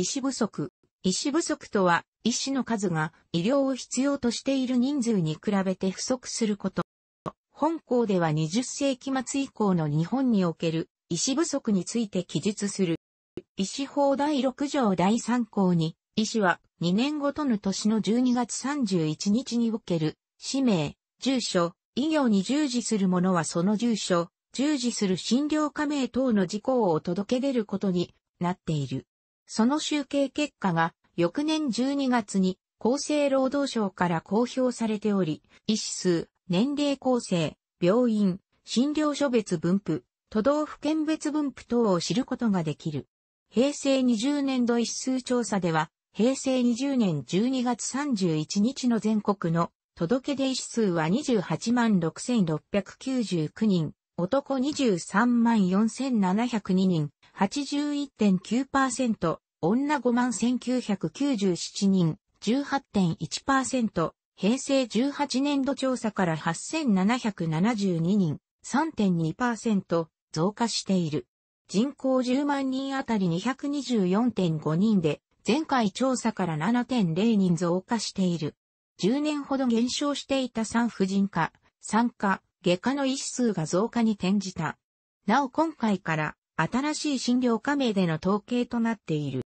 医師不足。医師不足とは、医師の数が医療を必要としている人数に比べて不足すること。本校では20世紀末以降の日本における医師不足について記述する。医師法第6条第3項に、医師は2年ごとの年の12月31日における、氏名、住所、医業に従事する者はその住所、従事する診療加盟等の事項を届け出ることになっている。その集計結果が翌年12月に厚生労働省から公表されており、医師数、年齢構成、病院、診療所別分布、都道府県別分布等を知ることができる。平成20年度医師数調査では、平成20年12月31日の全国の届け出医師数は28万6699人、男23万4702人、81.9%、女51997人、18.1%、平成18年度調査から8772人、3.2%増加している。人口10万人あたり224.5人で、前回調査から7.0人増加している。10年ほど減少していた産婦人科、産科、外科の医師数が増加に転じた。なお今回から新しい診療科名での統計となっている。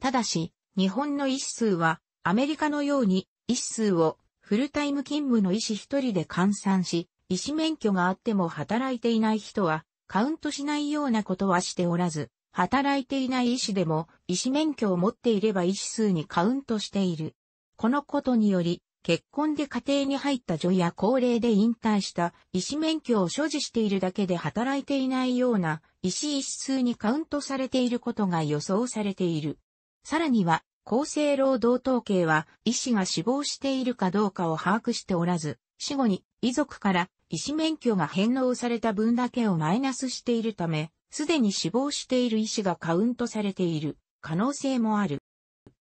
ただし、日本の医師数は、アメリカのように、医師数をフルタイム勤務の医師一人で換算し、医師免許があっても働いていない人は、カウントしないようなことはしておらず、働いていない医師でも医師免許を持っていれば医師数にカウントしている。このことにより、結婚で家庭に入った女や高齢で引退した医師免許を所持しているだけで働いていないような医師医師数にカウントされていることが予想されている。さらには、厚生労働統計は医師が死亡しているかどうかを把握しておらず、死後に遺族から医師免許が返納された分だけをマイナスしているため、すでに死亡している医師がカウントされている可能性もある。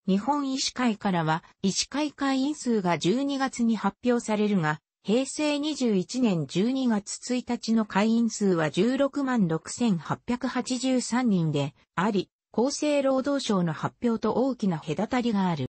日本医師会からは、医師会会員数が12月に発表されるが、平成21年12月1日の会員数は16万6883人であり、厚生労働省の発表と大きな隔たりがある。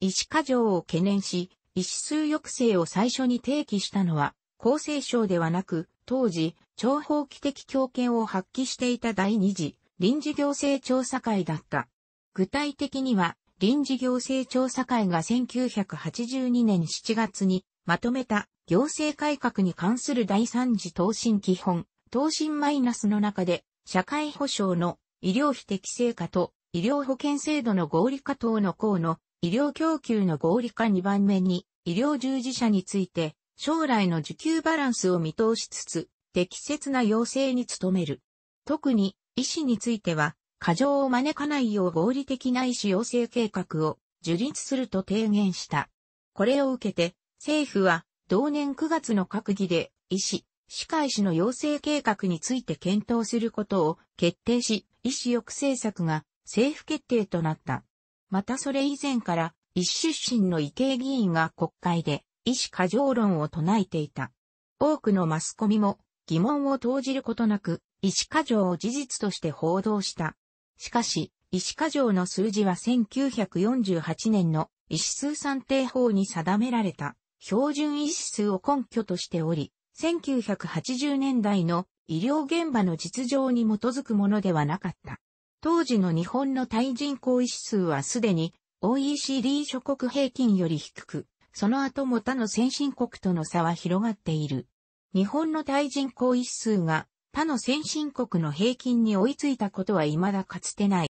医師過剰を懸念し、医師数抑制を最初に提起したのは、厚生省ではなく、当時、長方期的強権を発揮していた第二次臨時行政調査会だった。具体的には、臨時行政調査会が1982年7月にまとめた行政改革に関する第三次答申基本、答申マイナスの中で、社会保障の医療費適正化と医療保険制度の合理化等の項の医療供給の合理化2番目に医療従事者について将来の受給バランスを見通しつつ適切な要請に努める。特に医師については過剰を招かないよう合理的な意思要請計画を樹立すると提言した。これを受けて、政府は同年9月の閣議で、医師、歯科医師の養成計画について検討することを決定し、医師抑制策が政府決定となった。またそれ以前から、医師出身の医系議員が国会で医師過剰論を唱えていた。多くのマスコミも疑問を投じることなく、医師過剰を事実として報道した。しかし、石化城の数字は1948年の石数算定法に定められた標準石数を根拠としており、1980年代の医療現場の実情に基づくものではなかった。当時の日本の対人口医師数はすでに OECD 諸国平均より低く、その後も他の先進国との差は広がっている。日本の対人口医師数が他の先進国の平均に追いついたことは未だかつてない。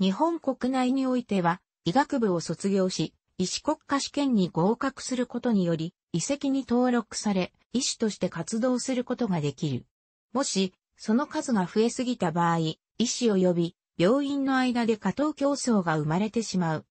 日本国内においては、医学部を卒業し、医師国家試験に合格することにより、遺跡に登録され、医師として活動することができる。もし、その数が増えすぎた場合、医師及び病院の間で過当競争が生まれてしまう。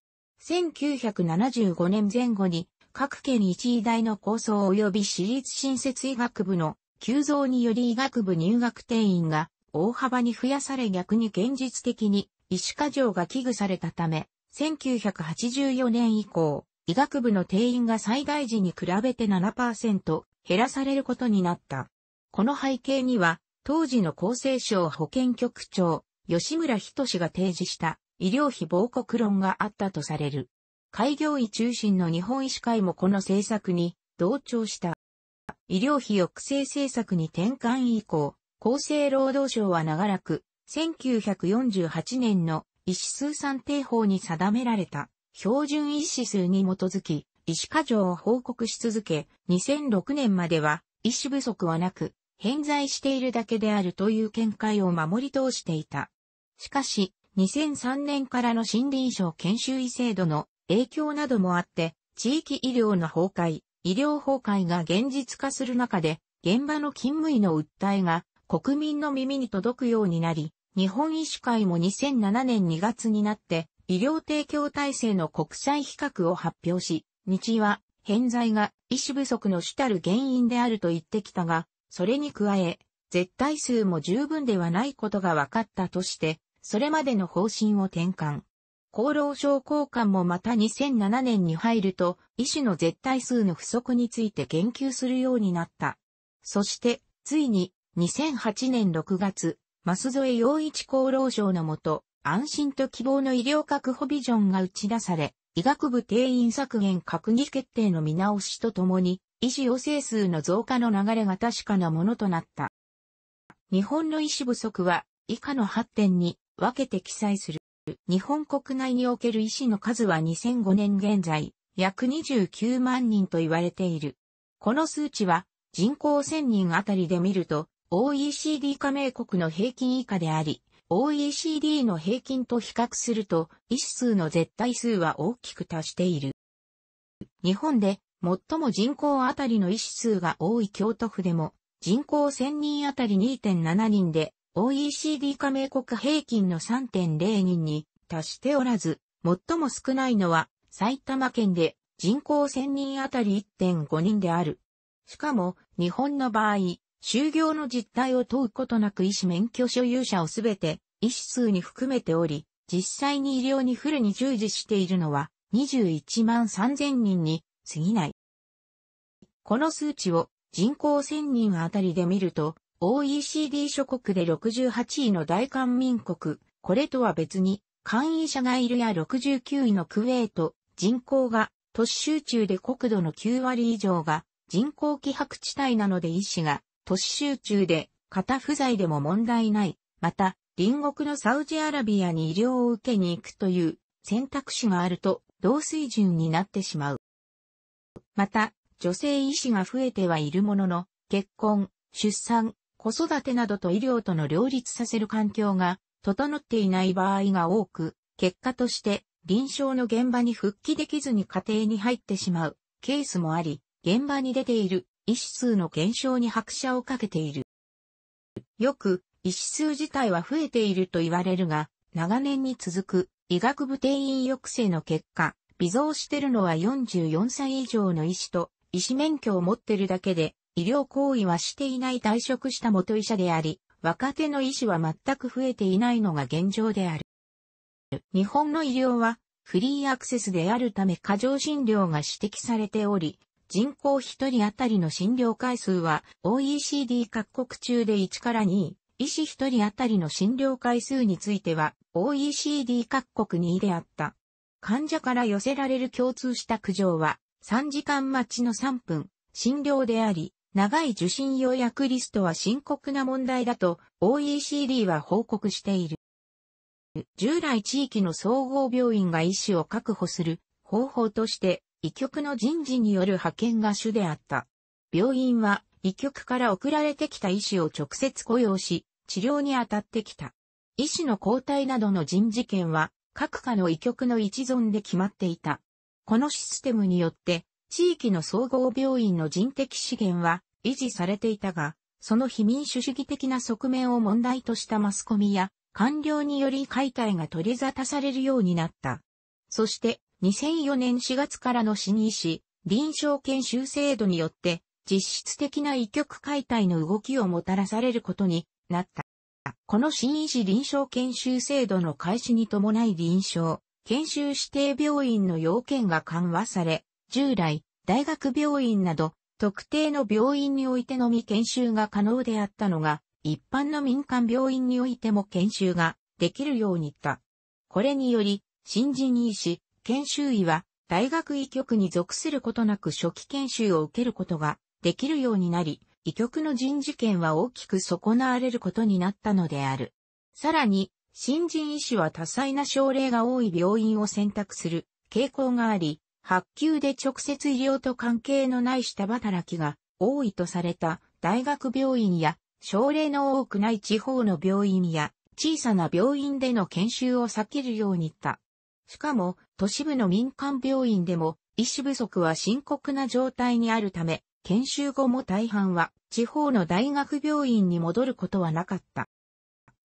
1975年前後に、各県一医大の構想及び私立新設医学部の急増により医学部入学定員が大幅に増やされ逆に現実的に医師過剰が危惧されたため、1984年以降、医学部の定員が災害時に比べて7%減らされることになった。この背景には、当時の厚生省保健局長、吉村仁が提示した医療費防告論があったとされる。開業医中心の日本医師会もこの政策に同調した。医療費抑制政策に転換以降、厚生労働省は長らく、1948年の医師数算定法に定められた標準医師数に基づき、医師過剰を報告し続け、2006年までは医師不足はなく、偏在しているだけであるという見解を守り通していた。しかし、2003年からの森林省研修医制度の影響などもあって、地域医療の崩壊、医療崩壊が現実化する中で、現場の勤務医の訴えが国民の耳に届くようになり、日本医師会も2007年2月になって、医療提供体制の国際比較を発表し、日は、偏在が医師不足の主たる原因であると言ってきたが、それに加え、絶対数も十分ではないことが分かったとして、それまでの方針を転換。厚労省交換もまた2007年に入ると、医師の絶対数の不足について言及するようになった。そして、ついに、2008年6月、舛添洋一厚労省のもと、安心と希望の医療確保ビジョンが打ち出され、医学部定員削減閣議決定の見直しとともに、医師養成数の増加の流れが確かなものとなった。日本の医師不足は、以下の8点に分けて記載する。日本国内における医師の数は2005年現在、約29万人と言われている。この数値は人口1000人あたりで見ると OECD 加盟国の平均以下であり、OECD の平均と比較すると、医師数の絶対数は大きく達している。日本で最も人口あたりの医師数が多い京都府でも、人口1000人あたり2.7人で、OECD 加盟国平均の3.0人に達しておらず、最も少ないのは埼玉県で人口1000人あたり1.5人である。しかも、日本の場合、就業の実態を問うことなく医師免許所有者をすべて医師数に含めており、実際に医療にフルに従事しているのは21万3000人に過ぎない。この数値を人口1000人あたりで見ると、OECD 諸国で68位の大韓民国、これとは別に、関位者がいるや69位のクウェート、人口が都市集中で国土の9割以上が人口希薄地帯なので医師が都市集中で型不在でも問題ない。また、隣国のサウジアラビアに医療を受けに行くという選択肢があると同水準になってしまう。また、女性医師が増えてはいるものの、結婚、出産、子育てなどと医療との両立させる環境が整っていない場合が多く、結果として臨床の現場に復帰できずに家庭に入ってしまうケースもあり、現場に出ている医師数の減少に拍車をかけている。よく、医師数自体は増えていると言われるが、長年に続く医学部定員抑制の結果、微増してるのは44歳以上の医師と医師免許を持ってるだけで、医療行為はしていない退職した元医者であり、若手の医師は全く増えていないのが現状である。日本の医療はフリーアクセスであるため過剰診療が指摘されており、人口1人当たりの診療回数は OECD 各国中で1から2位、医師1人当たりの診療回数については OECD 各国2位であった。患者から寄せられる共通した苦情は3時間待ちの3分、診療であり、長い受信予約リストは深刻な問題だと OECD は報告している。従来地域の総合病院が医師を確保する方法として医局の人事による派遣が主であった。病院は医局から送られてきた医師を直接雇用し、治療に当たってきた。医師の交代などの人事権は各科の医局の一存で決まっていた。このシステムによって地域の総合病院の人的資源は維持されていたが、その非民主主義的な側面を問題としたマスコミや官僚により解体が取り沙汰されるようになった。そして2004年4月からの新医師、臨床研修制度によって実質的な医局解体の動きをもたらされることになった。この新医師臨床研修制度の開始に伴い臨床、研修指定病院の要件が緩和され、従来、大学病院など特定の病院においてのみ研修が可能であったのが、一般の民間病院においても研修ができるようになった。これにより、新人医師、研修医は、大学医局に属することなく初期研修を受けることができるようになり、医局の人事権は大きく損なわれることになったのである。さらに、新人医師は多彩な症例が多い病院を選択する傾向があり、発給で直接医療と関係のない下働きが多いとされた大学病院や症例の多くない地方の病院や小さな病院での研修を避けるように言った。しかも都市部の民間病院でも医師不足は深刻な状態にあるため、研修後も大半は地方の大学病院に戻ることはなかった。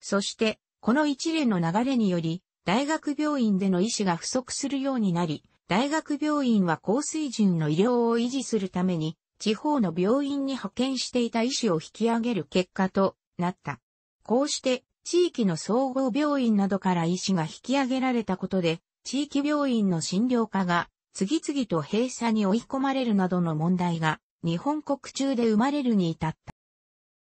そして、この一連の流れにより、大学病院での医師が不足するようになり、大学病院は高水準の医療を維持するために、地方の病院に派遣していた医師を引き上げる結果となった。こうして、地域の総合病院などから医師が引き上げられたことで、地域病院の診療科が次々と閉鎖に追い込まれるなどの問題が日本国中で生まれるに至っ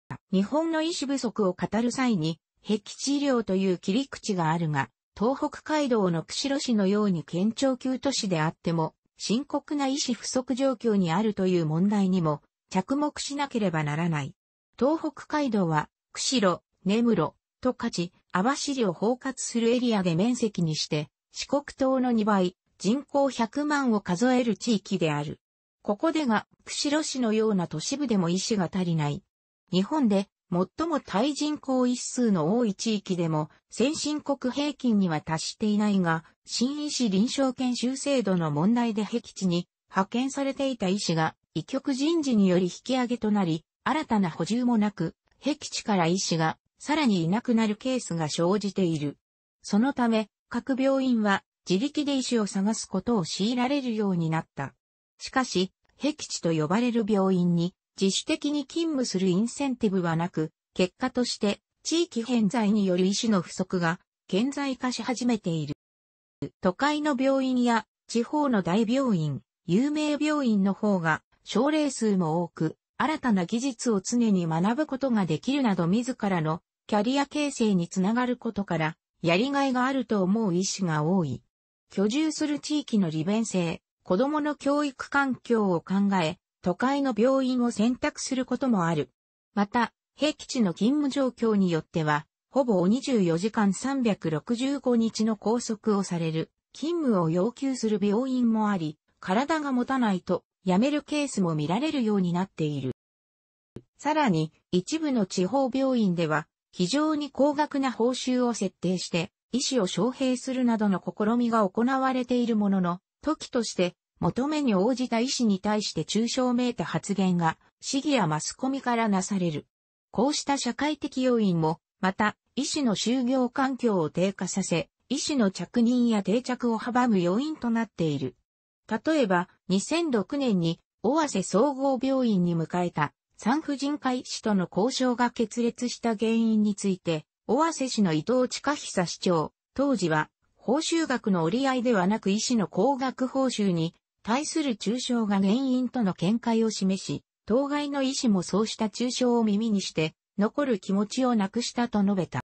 た。日本の医師不足を語る際に、壁治療という切り口があるが、東北街道の釧路市のように県庁級都市であっても、深刻な医師不足状況にあるという問題にも着目しなければならない。東北街道は、釧路、根室、十勝、網走を包括するエリアで面積にして、四国島の2倍、人口100万を数える地域である。ここでが、釧路市のような都市部でも医師が足りない。日本で最も対人口一数の多い地域でも、先進国平均には達していないが、新医師臨床研修制度の問題で僻地に派遣されていた医師が、医局人事により引き上げとなり、新たな補充もなく、僻地から医師がさらにいなくなるケースが生じている。そのため、各病院は自力で医師を探すことを強いられるようになった。しかし、僻地と呼ばれる病院に自主的に勤務するインセンティブはなく、結果として地域偏在による医師の不足が顕在化し始めている。都会の病院や地方の大病院、有名病院の方が症例数も多く、新たな技術を常に学ぶことができるなど自らのキャリア形成につながることから、やりがいがあると思う医師が多い。居住する地域の利便性、子供の教育環境を考え、都会の病院を選択することもある。また、平基地の勤務状況によっては、ほぼ24時間365日の拘束をされる、勤務を要求する病院もあり、体が持たないと辞めるケースも見られるようになっている。さらに、一部の地方病院では、非常に高額な報酬を設定して、医師を招聘するなどの試みが行われているものの、時として求めに応じた医師に対して抽象めいた発言が、市議やマスコミからなされる。こうした社会的要因も、また、医師の就業環境を低下させ、医師の着任や定着を阻む要因となっている。例えば、2006年に、尾瀬総合病院に迎えた産婦人科医師との交渉が決裂した原因について、尾瀬市の伊藤近久市長、当時は、報酬額の折り合いではなく医師の高額報酬に対する中傷が原因との見解を示し、当該の医師もそうした中傷を耳にして、残る気持ちをなくしたと述べた。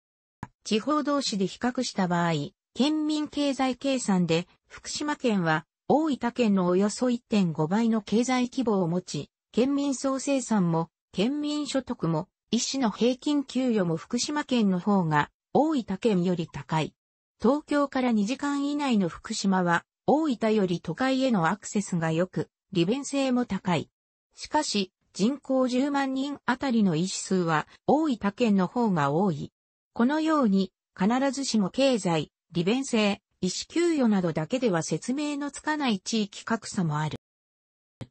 地方同士で比較した場合、県民経済計算で福島県は大分県のおよそ1.5倍の経済規模を持ち、県民総生産も県民所得も医師の平均給与も福島県の方が大分県より高い。東京から2時間以内の福島は大分より都会へのアクセスが良く、利便性も高い。しかし、人口10万人あたりの医師数は大分県の方が多い。このように、必ずしも経済、利便性、医師給与などだけでは説明のつかない地域格差もある。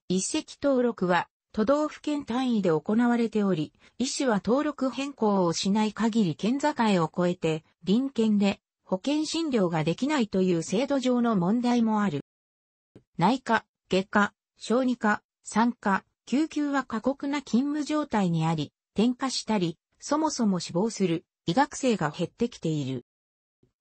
一石登録は都道府県単位で行われており、医師は登録変更をしない限り県境を越えて、臨県で保険診療ができないという制度上の問題もある。内科、外科、小児科、産科、救急は過酷な勤務状態にあり、転科したり、そもそも死亡する医学生が減ってきている。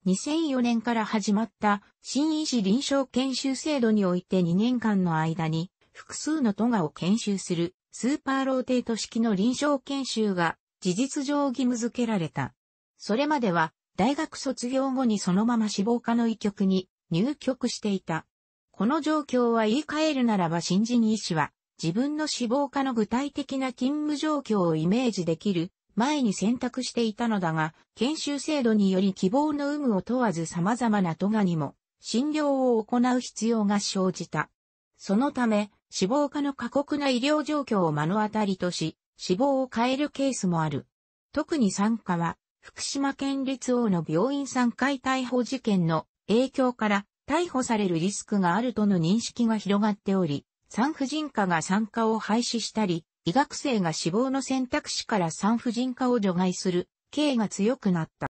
2004年から始まった新医師臨床研修制度において2年間の間に複数の都がを研修するスーパーローテート式の臨床研修が事実上義務付けられた。それまでは大学卒業後にそのまま志望科の医局に入局していた。この状況は言い換えるならば新人医師は自分の志望科の具体的な勤務状況をイメージできる前に選択していたのだが、研修制度により希望の有無を問わず様々な都がにも診療を行う必要が生じた。そのため、死亡科の過酷な医療状況を目の当たりとし、死亡を変えるケースもある。特に産科は、福島県立王の病院3回逮捕事件の影響から逮捕されるリスクがあるとの認識が広がっており、産婦人科が参加を廃止したり、医学生が死亡の選択肢から産婦人科を除外する、刑が強くなった。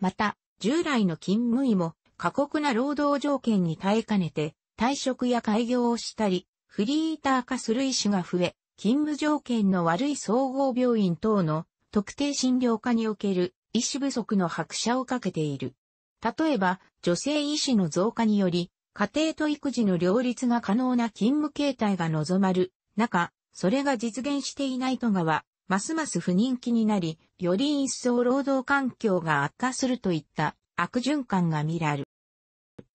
また、従来の勤務医も過酷な労働条件に耐えかねて、退職や開業をしたり、フリーター化する医師が増え、勤務条件の悪い総合病院等の特定診療科における医師不足の拍車をかけている。例えば、女性医師の増加により、家庭と育児の両立が可能な勤務形態が望まる中、それが実現していないとがは、ますます不人気になり、より一層労働環境が悪化するといった悪循環が見られる。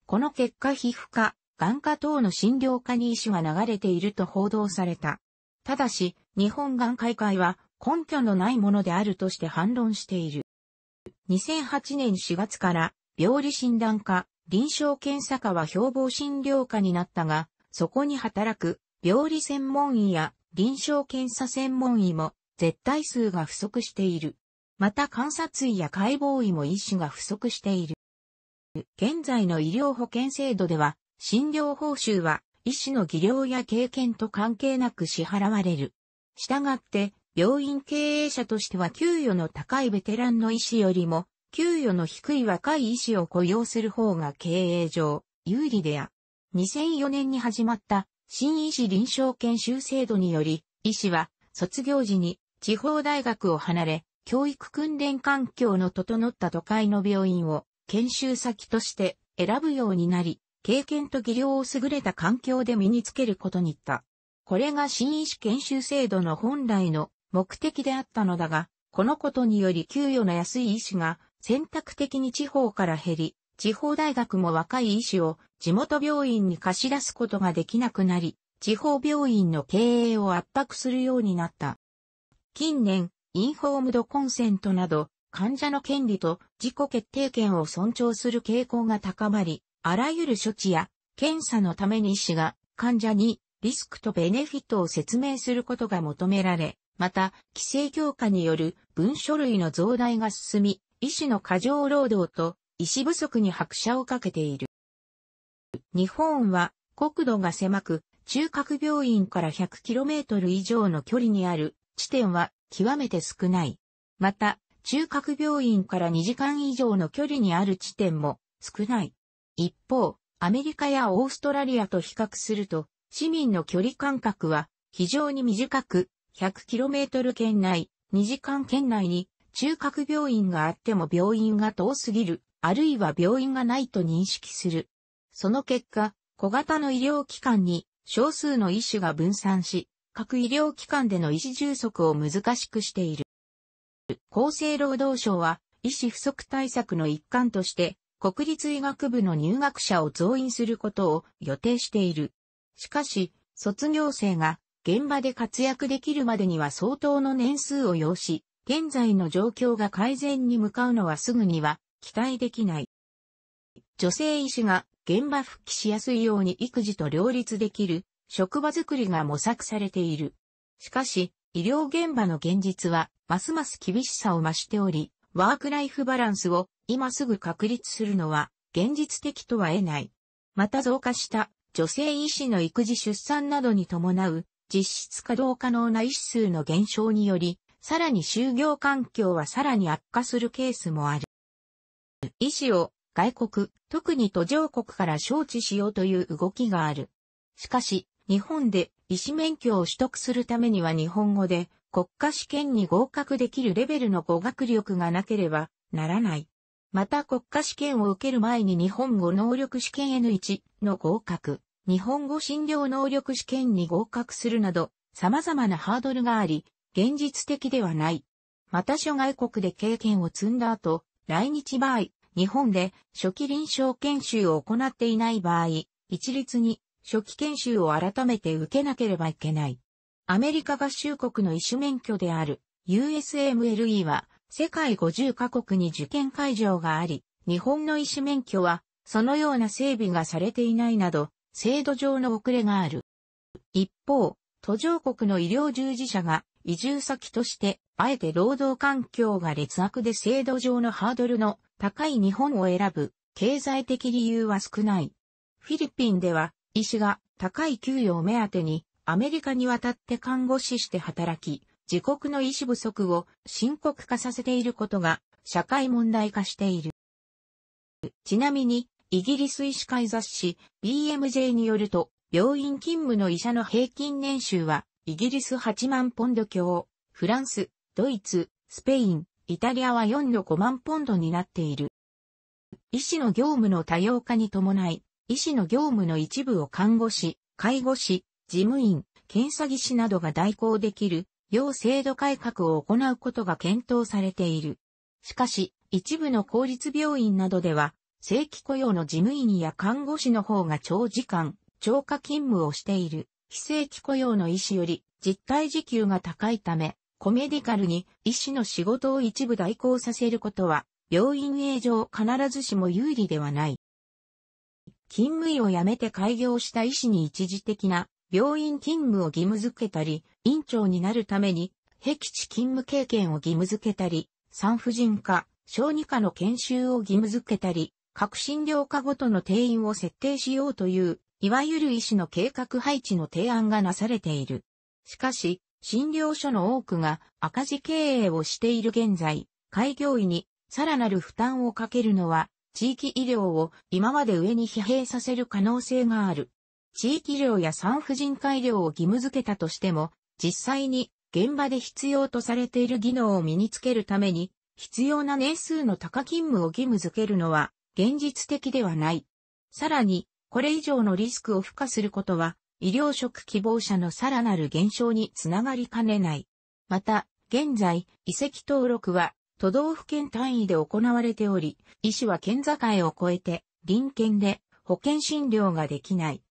この結果皮膚科、眼科等の診療科に医師は流れていると報道された。ただし、日本眼科医会は根拠のないものであるとして反論している。2008年4月から病理診断科、臨床検査科は標榜診療科になったが、そこに働く病理専門医や臨床検査専門医も絶対数が不足している。また観察医や解剖医も医師が不足している。現在の医療保険制度では、診療報酬は医師の技量や経験と関係なく支払われる。したがって、病院経営者としては給与の高いベテランの医師よりも、給与の低い若い医師を雇用する方が経営上、有利であ。2004年に始まった新医師臨床研修制度により、医師は卒業時に地方大学を離れ、教育訓練環境の整った都会の病院を研修先として選ぶようになり、経験と技量を優れた環境で身につけることにった。これが新医師研修制度の本来の目的であったのだが、このことにより給与の安い医師が選択的に地方から減り、地方大学も若い医師を地元病院に貸し出すことができなくなり、地方病院の経営を圧迫するようになった。近年、インフォームドコンセントなど、患者の権利と自己決定権を尊重する傾向が高まり、あらゆる処置や検査のために医師が患者にリスクとベネフィットを説明することが求められ、また、規制強化による文書類の増大が進み、医師の過剰労働と医師不足に拍車をかけている。日本は国土が狭く、中核病院から 100km 以上の距離にある地点は極めて少ない。また、中核病院から2時間以上の距離にある地点も少ない。一方、アメリカやオーストラリアと比較すると、市民の距離感覚は非常に短く、100km 圏内、2時間圏内に中核病院があっても病院が遠すぎる、あるいは病院がないと認識する。その結果、小型の医療機関に少数の医師が分散し、各医療機関での医師充足を難しくしている。厚生労働省は医師不足対策の一環として国立医学部の入学者を増員することを予定している。しかし、卒業生が現場で活躍できるまでには相当の年数を要し、現在の状況が改善に向かうのはすぐには期待できない。女性医師が現場復帰しやすいように育児と両立できる職場づくりが模索されている。しかし、医療現場の現実はますます厳しさを増しており、ワークライフバランスを今すぐ確立するのは現実的とは得ない。また増加した女性医師の育児出産などに伴う実質稼働可能な医師数の減少により、さらに就業環境はさらに悪化するケースもある。医師を外国、特に途上国から招致しようという動きがある。しかし、日本で医師免許を取得するためには日本語で国家試験に合格できるレベルの語学力がなければならない。また国家試験を受ける前に日本語能力試験 N1 の合格、日本語診療能力試験に合格するなど、様々なハードルがあり、現実的ではない。また諸外国で経験を積んだ後、来日場合、日本で初期臨床研修を行っていない場合、一律に初期研修を改めて受けなければいけない。アメリカ合衆国の医師免許である USMLE は世界50カ国に受験会場があり、日本の医師免許はそのような整備がされていないなど制度上の遅れがある。一方、途上国の医療従事者が移住先として、あえて労働環境が劣悪で制度上のハードルの高い日本を選ぶ経済的理由は少ない。フィリピンでは医師が高い給与を目当てにアメリカに渡って看護師して働き、自国の医師不足を深刻化させていることが社会問題化している。ちなみにイギリス医師会雑誌 BMJ によると、病院勤務の医者の平均年収は、イギリス8万ポンド強、フランス、ドイツ、スペイン、イタリアは4の5万ポンドになっている。医師の業務の多様化に伴い、医師の業務の一部を看護師、介護士、事務員、検査技師などが代行できる、要制度改革を行うことが検討されている。しかし、一部の公立病院などでは、正規雇用の事務員や看護師の方が長時間、超過勤務をしている、非正規雇用の医師より実態時給が高いため、コメディカルに医師の仕事を一部代行させることは、病院営上必ずしも有利ではない。勤務医を辞めて開業した医師に一時的な病院勤務を義務付けたり、院長になるために、僻地勤務経験を義務付けたり、産婦人科、小児科の研修を義務付けたり、各診療科ごとの定員を設定しようという、いわゆる医師の計画配置の提案がなされている。しかし、診療所の多くが赤字経営をしている現在、開業医にさらなる負担をかけるのは、地域医療を今まで上に疲弊させる可能性がある。地域医療や産婦人科医療を義務付けたとしても、実際に現場で必要とされている技能を身につけるために、必要な年数の高勤務を義務付けるのは、現実的ではない。さらに、これ以上のリスクを付加することは、医療職希望者のさらなる減少につながりかねない。また、現在、遺跡登録は都道府県単位で行われており、医師は県境を越えて、臨県で保険診療ができない。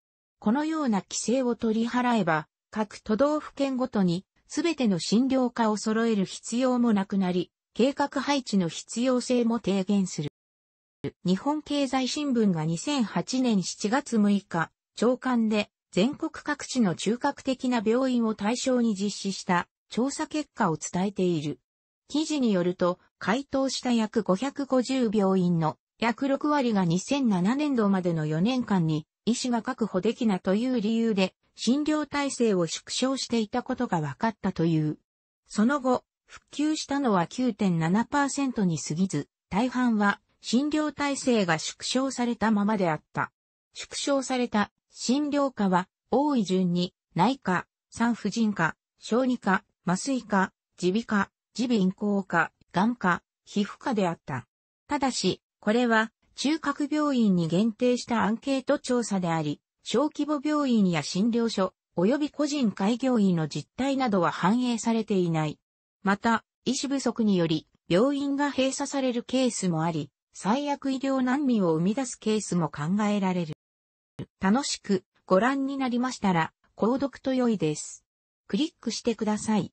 このような規制を取り払えば、各都道府県ごとに、すべての診療科を揃える必要もなくなり、計画配置の必要性も低減する。日本経済新聞が2008年7月6日、長官で全国各地の中核的な病院を対象に実施した調査結果を伝えている。記事によると、回答した約550病院の約6割が2007年度までの4年間に医師が確保できなという理由で診療体制を縮小していたことが分かったという。その後、復旧したのは9.7%に過ぎず、大半は診療体制が縮小されたままであった。縮小された診療科は多い順に内科、産婦人科、小児科、麻酔科、耳鼻科、耳鼻咽喉科、眼科、皮膚科であった。ただし、これは中核病院に限定したアンケート調査であり、小規模病院や診療所、及び個人開業医の実態などは反映されていない。また、医師不足により、病院が閉鎖されるケースもあり、最悪医療難民を生み出すケースも考えられる。楽しくご覧になりましたら、購読と良いです。クリックしてください。